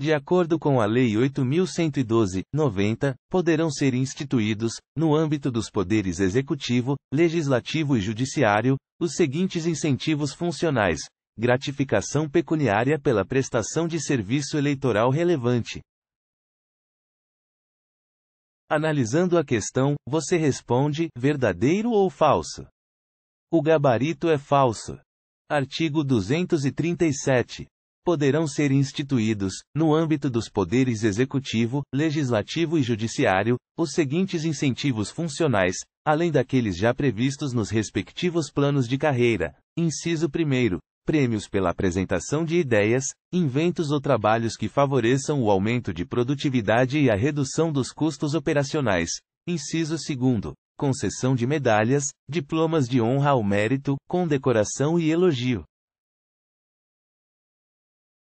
de acordo com a Lei 8.112, 90, poderão ser instituídos, no âmbito dos poderes executivo, legislativo e judiciário, os seguintes incentivos funcionais: gratificação pecuniária pela prestação de serviço eleitoral relevante. Analisando a questão, você responde: verdadeiro ou falso? O gabarito é falso. Artigo 237 poderão ser instituídos, no âmbito dos poderes executivo, legislativo e judiciário, os seguintes incentivos funcionais, além daqueles já previstos nos respectivos planos de carreira. Inciso 1 prêmios pela apresentação de ideias, inventos ou trabalhos que favoreçam o aumento de produtividade e a redução dos custos operacionais. Inciso 2. Concessão de medalhas, diplomas de honra ao mérito, condecoração e elogio.